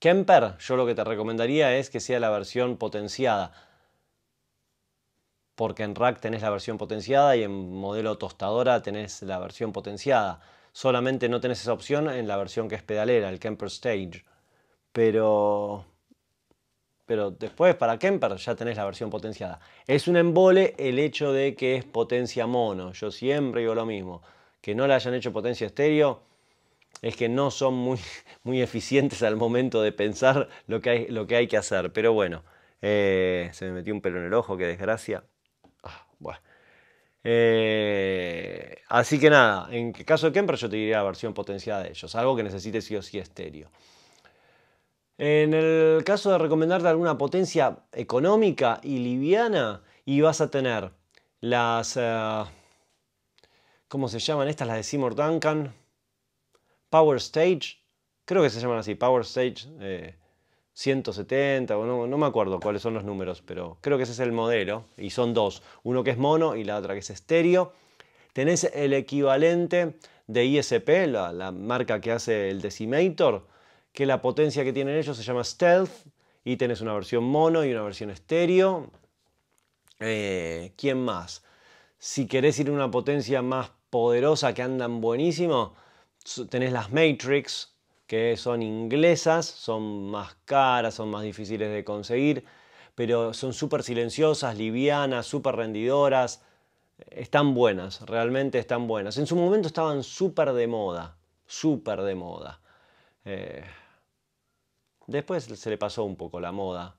Kemper, yo lo que te recomendaría es que sea la versión potenciada. Porque en rack tenés la versión potenciada y en modelo tostadora tenés la versión potenciada. Solamente no tenés esa opción en la versión que es pedalera, el Kemper Stage. Pero. Pero después para Kemper ya tenés la versión potenciada. Es un embole el hecho de que es potencia mono. Yo siempre digo lo mismo. Que no la hayan hecho potencia estéreo es que no son muy, eficientes al momento de pensar lo que hay, lo que, hay que hacer. Pero bueno, eh, se me metió un pelo en el ojo, qué desgracia. Ah, eh, así que nada, en caso de Kemper yo te diría la versión potenciada de ellos, algo que necesite sí o sí estéreo. En el caso de recomendarte alguna potencia económica y liviana, y vas a tener las... Eh, ¿Cómo se llaman? Estas las de Seymour Duncan. Power Stage, creo que se llaman así, Power Stage 170, eh, o no, me acuerdo cuáles son los números, pero creo que ese es el modelo, y son dos, uno que es mono y la otra que es estéreo. Tenés el equivalente de ISP, la, marca que hace el Decimator, que la potencia que tienen ellos se llama Stealth, y tenés una versión mono y una versión estéreo. Eh, ¿Quién más? Si querés ir a una potencia más poderosa que andan buenísimo, tenés las Matrix, que son inglesas, son más caras, son más difíciles de conseguir, pero son súper silenciosas, livianas, súper rendidoras. Están buenas, realmente están buenas. En su momento estaban súper de moda, súper de moda. Eh, después se le pasó un poco la moda.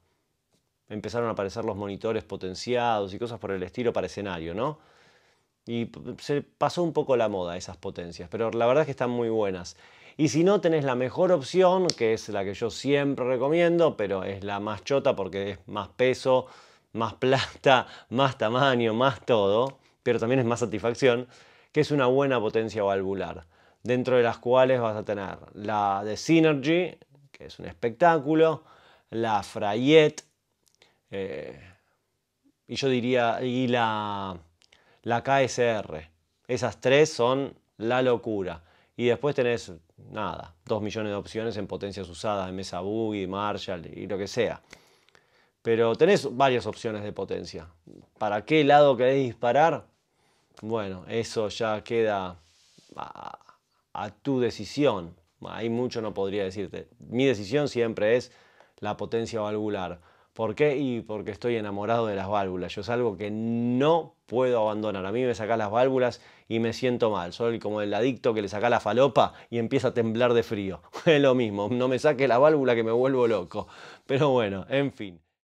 Empezaron a aparecer los monitores potenciados y cosas por el estilo para escenario, ¿no? Y se pasó un poco la moda esas potencias, pero la verdad es que están muy buenas. Y si no tenés la mejor opción, que es la que yo siempre recomiendo, pero es la más chota porque es más peso, más plata, más tamaño, más todo, pero también es más satisfacción, que es una buena potencia valvular, dentro de las cuales vas a tener la de Synergy, que es un espectáculo, la Frayette. Eh, y yo diría, y la la KSR. Esas tres son la locura. Y después tenés, nada, dos millones de opciones en potencias usadas, en mesa boogie, Marshall y lo que sea. Pero tenés varias opciones de potencia. ¿Para qué lado querés disparar? Bueno, eso ya queda a, tu decisión. Ahí mucho no podría decirte. Mi decisión siempre es la potencia valvular. ¿Por qué? Y porque estoy enamorado de las válvulas. Yo es algo que no puedo abandonar. A mí me sacan las válvulas y me siento mal. Soy como el adicto que le saca la falopa y empieza a temblar de frío. Es lo mismo. No me saque la válvula que me vuelvo loco. Pero bueno, en fin.